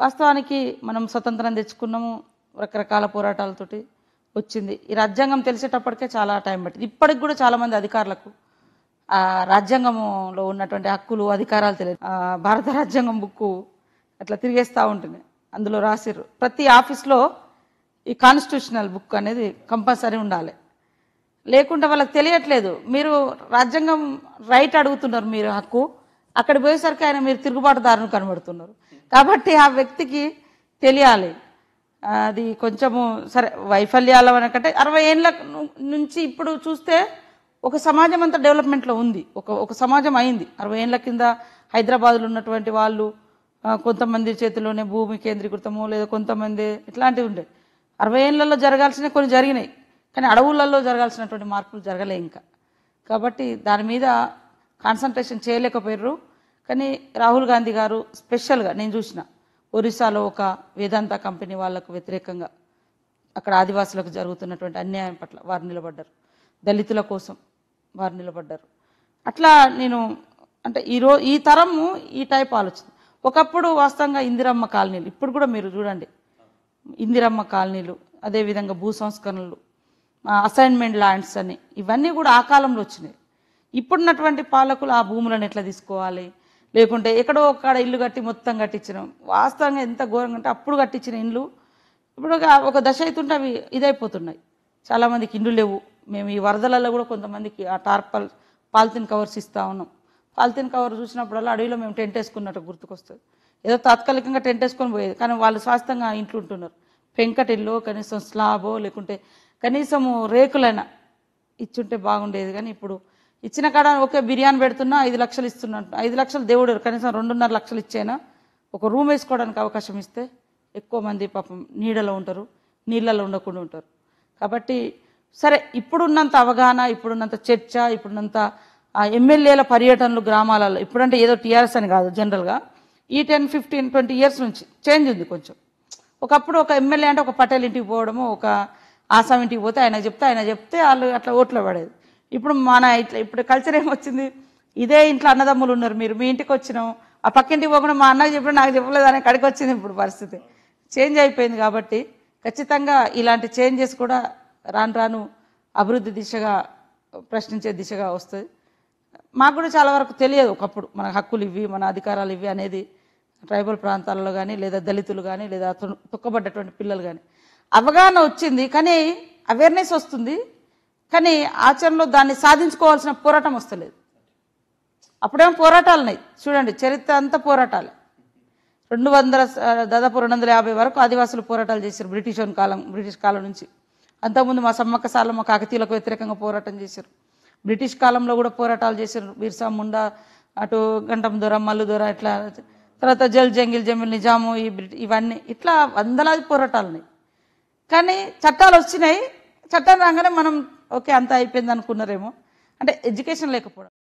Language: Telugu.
వాస్తవానికి మనం స్వతంత్రం తెచ్చుకున్నాము రకరకాల పోరాటాలతోటి వచ్చింది ఈ రాజ్యాంగం తెలిసేటప్పటికే చాలా టైం పట్టింది ఇప్పటికి కూడా చాలామంది అధికారులకు ఆ రాజ్యాంగంలో ఉన్నటువంటి హక్కులు అధికారాలు తెలియదు భారత రాజ్యాంగం బుక్కు అట్లా తిరిగేస్తూ ఉంటుంది అందులో రాసిర్రు ప్రతి ఆఫీస్లో ఈ కాన్స్టిట్యూషనల్ బుక్ అనేది కంపల్సరీ ఉండాలి లేకుంటే వాళ్ళకి తెలియట్లేదు మీరు రాజ్యాంగం రైట్ అడుగుతున్నారు మీరు హక్కు అక్కడ పోయేసరికి ఆయన మీరు తిరుగుబాటుదారును కనబడుతున్నారు కాబట్టి ఆ వ్యక్తికి తెలియాలి అది కొంచెము సరే వైఫల్యాల అనకంటే అరవై ఏళ్ళ నుంచి ఇప్పుడు చూస్తే ఒక సమాజం అంతా డెవలప్మెంట్లో ఉంది ఒక ఒక సమాజం అయింది అరవై ఏళ్ళ కింద హైదరాబాద్లో ఉన్నటువంటి వాళ్ళు కొంతమంది చేతిలోనే భూమి కేంద్రీకృతము లేదా కొంతమంది ఇట్లాంటివి ఉండే అరవై ఏళ్ళల్లో జరగాల్సిన కొన్ని జరిగినాయి కానీ అడవులలో జరగాల్సినటువంటి మార్పులు జరగలే ఇంకా కాబట్టి దాని మీద కాన్సన్ట్రేషన్ చేయలేకపోయారు కానీ రాహుల్ గాంధీ గారు స్పెషల్గా నేను చూసిన ఒరిస్సాలో ఒక వేదాంత కంపెనీ వాళ్ళకు వ్యతిరేకంగా అక్కడ ఆదివాసులకు జరుగుతున్నటువంటి అన్యాయం పట్ల వారు నిలబడ్డారు దళితుల కోసం వారు నిలబడ్డారు అట్లా నేను అంటే ఈరో ఈ తరము ఈ టైప్ ఆలోచన ఒకప్పుడు వాస్తవంగా ఇందిరమ్మ కాలనీలు ఇప్పుడు కూడా మీరు చూడండి ఇందిరమ్మ కాలనీలు అదేవిధంగా భూ సంస్కరణలు అసైన్మెంట్ ల్యాండ్స్ అని ఇవన్నీ కూడా ఆ కాలంలో వచ్చినాయి ఇప్పుడున్నటువంటి పాలకులు ఆ భూములను ఎట్లా తీసుకోవాలి లేకుంటే ఎక్కడో ఒక్కడ ఇల్లు కట్టి మొత్తం కట్టించినాం వాస్తవంగా ఎంత ఘోరంగా అంటే అప్పుడు కట్టించిన ఇండ్లు ఇప్పుడు ఒక దశ అవుతుంటే అవి ఇదైపోతున్నాయి చాలామందికి ఇండ్లు లేవు మేము ఈ వరదలలో కూడా కొంతమందికి ఆ టార్పల్ పాలిథిన్ కవర్స్ ఇస్తూ ఉన్నాం పాలిథిన్ కవర్ చూసినప్పుడల్లా అడవిలో మేము టెంట్ వేసుకున్నట్టు గుర్తుకొస్తుంది ఏదో తాత్కాలికంగా టెంట్ వేసుకొని పోయేది కానీ వాళ్ళు శాస్త్రంగా ఇంట్లో ఉంటున్నారు పెంకటిల్లో కనీసం స్లాబో లేకుంటే కనీసము రేకులైనా ఇచ్చుంటే బాగుండేది కానీ ఇప్పుడు ఇచ్చిన కాడ ఓకే బిర్యానీ పెడుతున్నా ఐదు లక్షలు ఇస్తున్నాను ఐదు లక్షలు దేవుడు కనీసం రెండున్నర లక్షలు ఇచ్చేనా ఒక రూమ్ వేసుకోవడానికి అవకాశం ఇస్తే ఎక్కువ మంది పాపం నీడలో ఉంటారు నీళ్ళలో ఉండకుండా ఉంటారు కాబట్టి సరే ఇప్పుడున్నంత అవగాహన ఇప్పుడున్నంత చర్చ ఇప్పుడున్నంత ఎమ్మెల్యేల పర్యటనలు గ్రామాలలో ఇప్పుడంటే ఏదో టీఆర్ఎస్ అని కాదు జనరల్గా ఈ టెన్ ఫిఫ్టీన్ ట్వంటీ ఇయర్స్ నుంచి చేంజ్ ఉంది కొంచెం ఒకప్పుడు ఒక ఎమ్మెల్యే అంటే ఒక పటేల్ ఇంటికి పోవడము ఒక ఆసామి ఇంటికి పోతే ఆయన చెప్తే ఆయన చెప్తే వాళ్ళు అట్లా ఓట్లో పడేది ఇప్పుడు మన ఇట్లా ఇప్పుడు కల్చర్ ఏమొచ్చింది ఇదే ఇంట్లో అన్నదమ్ములు ఉన్నారు మీరు మీ ఇంటికి వచ్చినాం ఆ పక్కింటికి పోకుండా మా అన్నకు చెప్పిన నాకు చెప్పలేదు అనే కడికి వచ్చింది ఇప్పుడు పరిస్థితి చేంజ్ అయిపోయింది కాబట్టి ఖచ్చితంగా ఇలాంటి చేంజెస్ కూడా రాను రాను అభివృద్ధి దిశగా ప్రశ్నించే దిశగా వస్తుంది మాకు కూడా చాలా వరకు తెలియదు ఒకప్పుడు మన హక్కులు ఇవి మన అధికారాలు ఇవి అనేది ట్రైబల్ ప్రాంతాలలో కానీ లేదా దళితులు కానీ లేదా తొక్కబడ్డటువంటి పిల్లలు కానీ అవగాహన వచ్చింది కానీ అవేర్నెస్ వస్తుంది కానీ ఆచరణలో దాన్ని సాధించుకోవాల్సిన పోరాటం వస్తలేదు అప్పుడేమో పోరాటాలు ఉన్నాయి చూడండి చరిత్ర అంతా పోరాటాలు రెండు వందల దాదాపు రెండు వందల యాభై వరకు ఆదివాసులు పోరాటాలు చేశారు బ్రిటిష్ కాలం బ్రిటిష్ కాలం నుంచి అంతకుముందు మా సమ్మక్క సార్లు మా కాకతీయులకు వ్యతిరేకంగా పోరాటం చేశారు బ్రిటిష్ కాలంలో కూడా పోరాటాలు చేశారు బిర్సా ముండా అటు గంటం దొర మల్లు దొర ఇట్లా తర్వాత జల్ జంగిల్ జమిల్ నిజాము ఈ ఇవన్నీ ఇట్లా వందలాది పోరాటాలు ఉన్నాయి కానీ చట్టాలు వచ్చినాయి చట్టం రాగానే మనం ఓకే అంత అయిపోయింది అనుకున్నారేమో అంటే ఎడ్యుకేషన్ లేకపోవడం